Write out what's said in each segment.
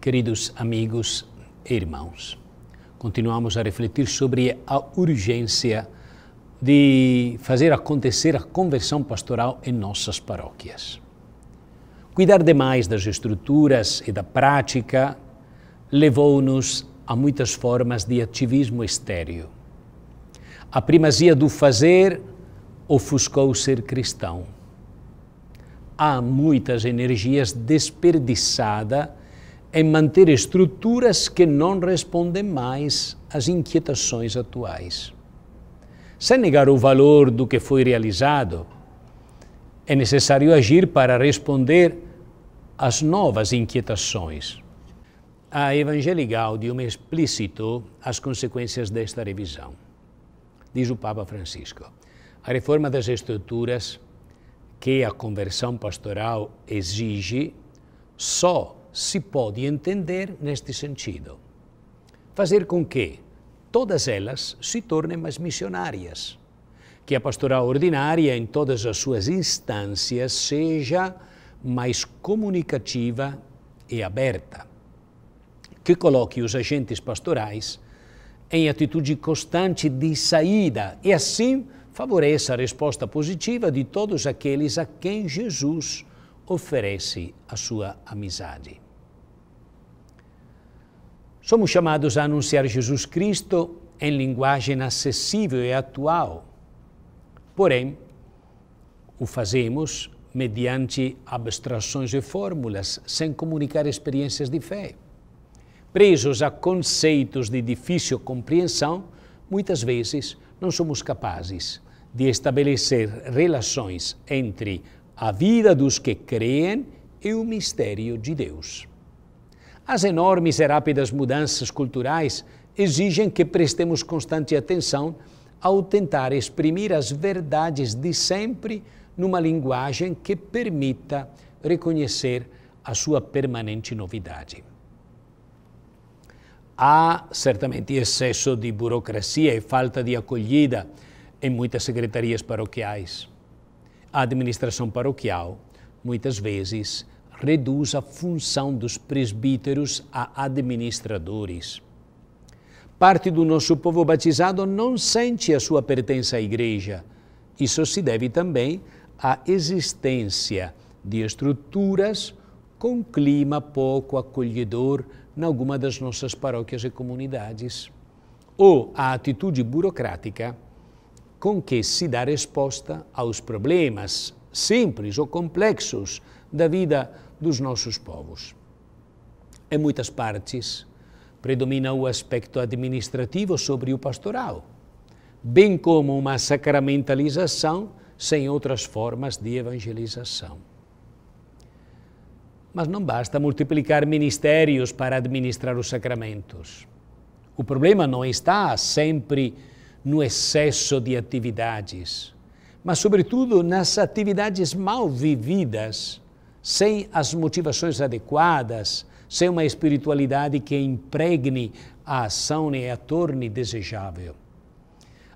Queridos amigos e irmãos, continuamos a refletir sobre a urgência de fazer acontecer a conversão pastoral em nossas paróquias. Cuidar demais das estruturas e da prática levou-nos a muitas formas de ativismo estéreo. A primazia do fazer ofuscou ser cristão. Há muitas energias desperdiçadas em manter estruturas que não respondem mais às inquietações atuais. Sem negar o valor do que foi realizado, é necessário agir para responder às novas inquietações. A Evangelii Gaudium explicitou explícito as consequências desta revisão. Diz o Papa Francisco: a reforma das estruturas que a conversão pastoral exige só se pode entender neste sentido. Fazer com que todas elas se tornem mais missionárias, que a pastoral ordinária, em todas as suas instâncias, seja mais comunicativa e aberta, que coloque os agentes pastorais em atitude constante de saída e assim favoreça a resposta positiva de todos aqueles a quem Jesus oferece a sua amizade. Somos chamados a anunciar Jesus Cristo em linguagem acessível e atual, porém, o fazemos mediante abstrações e fórmulas, sem comunicar experiências de fé. Presos a conceitos de difícil compreensão, muitas vezes não somos capazes de estabelecer relações entre a vida dos que creem é o mistério de Deus. As enormes e rápidas mudanças culturais exigem que prestemos constante atenção ao tentar exprimir as verdades de sempre numa linguagem que permita reconhecer a sua permanente novidade. Há certamente excesso de burocracia e falta de acolhida em muitas secretarias paroquiais a administração paroquial muitas vezes reduz a função dos presbíteros a administradores. Parte do nosso povo batizado não sente a sua pertença à igreja. Isso se deve também à existência de estruturas com clima pouco acolhedor em alguma das nossas paróquias e comunidades. Ou a atitude burocrática com que se dá resposta aos problemas simples ou complexos da vida dos nossos povos. Em muitas partes, predomina o aspecto administrativo sobre o pastoral, bem como uma sacramentalização sem outras formas de evangelização. Mas não basta multiplicar ministérios para administrar os sacramentos. O problema não está sempre no excesso de atividades, mas, sobretudo, nas atividades mal vividas, sem as motivações adequadas, sem uma espiritualidade que impregne a ação e a torne desejável.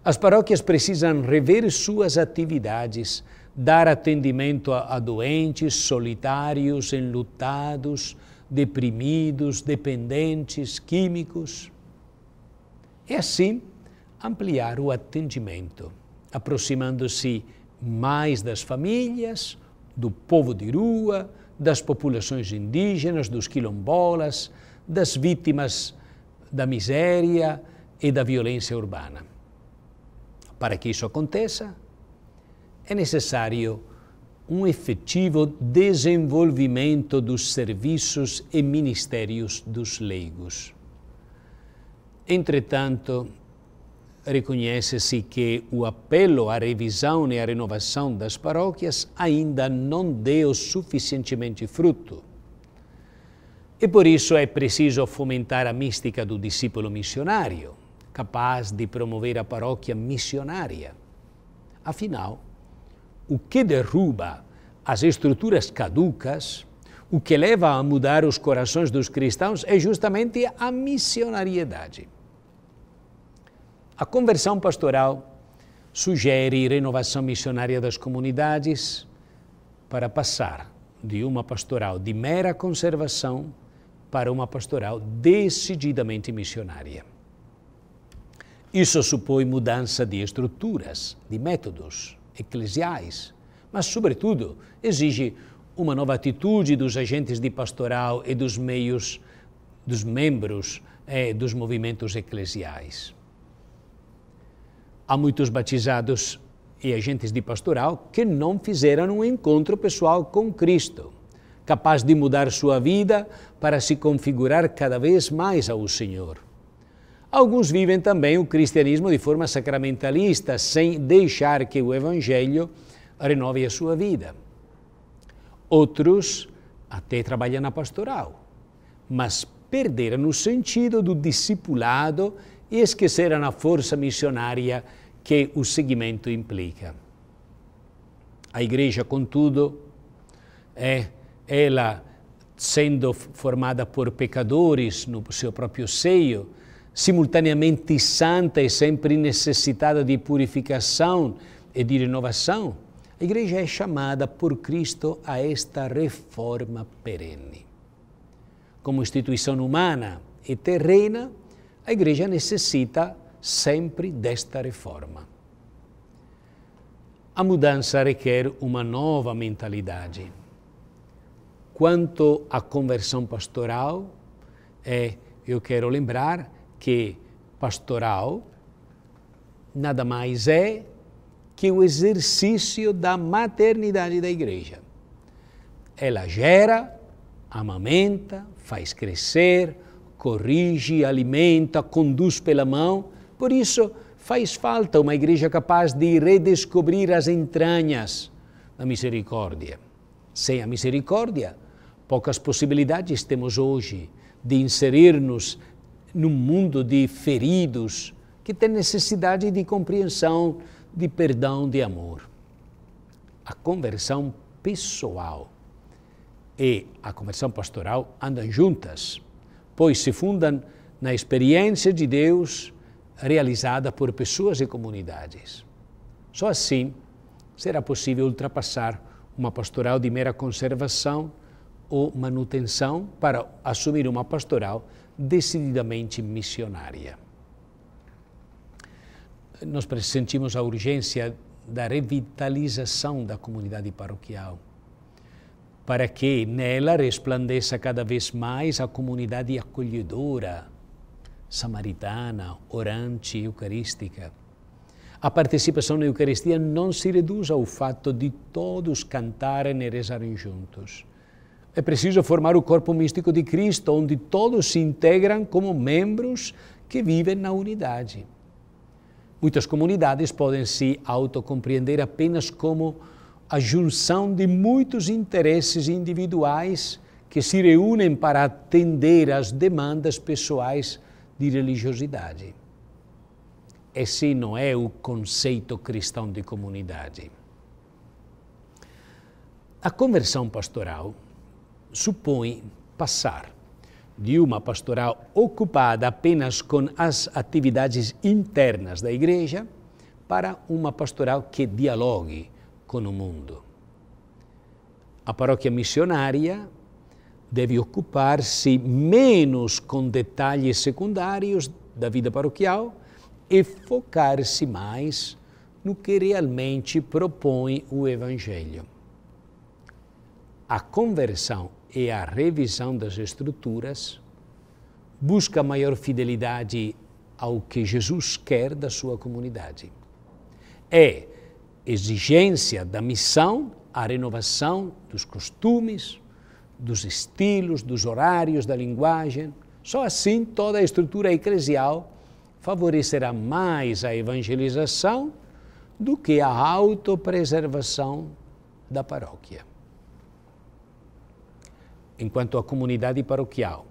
As paróquias precisam rever suas atividades, dar atendimento a, a doentes, solitários, enlutados, deprimidos, dependentes, químicos. É assim ampliar o atendimento, aproximando-se mais das famílias, do povo de rua, das populações indígenas, dos quilombolas, das vítimas da miséria e da violência urbana. Para que isso aconteça, é necessário um efetivo desenvolvimento dos serviços e ministérios dos leigos. Entretanto, reconhece-se que o apelo à revisão e à renovação das paróquias ainda não deu suficientemente fruto. E por isso é preciso fomentar a mística do discípulo missionário, capaz de promover a paróquia missionária. Afinal, o que derruba as estruturas caducas, o que leva a mudar os corações dos cristãos é justamente a missionariedade. A conversão pastoral sugere renovação missionária das comunidades para passar de uma pastoral de mera conservação para uma pastoral decididamente missionária. Isso supõe mudança de estruturas, de métodos eclesiais, mas, sobretudo, exige uma nova atitude dos agentes de pastoral e dos meios, dos membros eh, dos movimentos eclesiais. Há muitos batizados e agentes de pastoral que não fizeram um encontro pessoal com Cristo, capaz de mudar sua vida para se configurar cada vez mais ao Senhor. Alguns vivem também o cristianismo de forma sacramentalista, sem deixar que o Evangelho renove a sua vida. Outros até trabalham na pastoral, mas perderam o sentido do discipulado e esqueceram a força missionária que o seguimento implica. A igreja, contudo, é ela sendo formada por pecadores no seu próprio seio, simultaneamente santa e sempre necessitada de purificação e de renovação, a igreja é chamada por Cristo a esta reforma perene. Como instituição humana e terrena, a igreja necessita sempre desta reforma. A mudança requer uma nova mentalidade. Quanto à conversão pastoral, é, eu quero lembrar que pastoral nada mais é que o exercício da maternidade da igreja. Ela gera, amamenta, faz crescer, corrige, alimenta, conduz pela mão por isso, faz falta uma igreja capaz de redescobrir as entranhas da misericórdia. Sem a misericórdia, poucas possibilidades temos hoje de inserir-nos num mundo de feridos que tem necessidade de compreensão, de perdão, de amor. A conversão pessoal e a conversão pastoral andam juntas, pois se fundam na experiência de Deus realizada por pessoas e comunidades. Só assim será possível ultrapassar uma pastoral de mera conservação ou manutenção para assumir uma pastoral decididamente missionária. Nós sentimos a urgência da revitalização da comunidade paroquial, para que nela resplandeça cada vez mais a comunidade acolhedora, samaritana, orante eucarística. A participação na Eucaristia não se reduz ao fato de todos cantarem e rezarem juntos. É preciso formar o corpo místico de Cristo, onde todos se integram como membros que vivem na unidade. Muitas comunidades podem se autocompreender apenas como a junção de muitos interesses individuais que se reúnem para atender às demandas pessoais de religiosidade. Esse não é o conceito cristão de comunidade. A conversão pastoral supõe passar de uma pastoral ocupada apenas com as atividades internas da igreja para uma pastoral que dialogue com o mundo. A paróquia missionária deve ocupar-se menos com detalhes secundários da vida paroquial e focar-se mais no que realmente propõe o Evangelho. A conversão e a revisão das estruturas busca maior fidelidade ao que Jesus quer da sua comunidade. É exigência da missão a renovação dos costumes, dos estilos, dos horários, da linguagem. Só assim toda a estrutura eclesial favorecerá mais a evangelização do que a autopreservação da paróquia. Enquanto a comunidade paroquial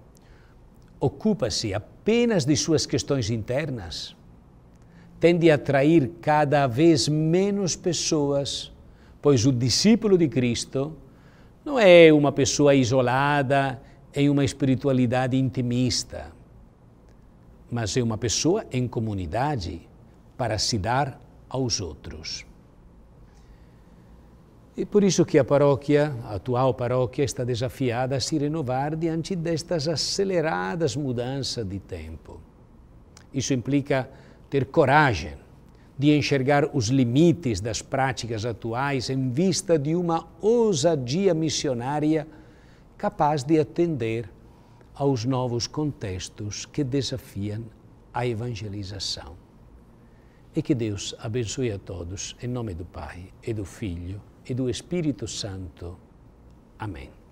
ocupa-se apenas de suas questões internas, tende a atrair cada vez menos pessoas, pois o discípulo de Cristo não é uma pessoa isolada em é uma espiritualidade intimista, mas é uma pessoa em comunidade para se dar aos outros. E por isso que a paróquia, a atual paróquia, está desafiada a se renovar diante destas aceleradas mudanças de tempo. Isso implica ter coragem de enxergar os limites das práticas atuais em vista de uma ousadia missionária capaz de atender aos novos contextos que desafiam a evangelização. E que Deus abençoe a todos, em nome do Pai, e do Filho, e do Espírito Santo. Amém.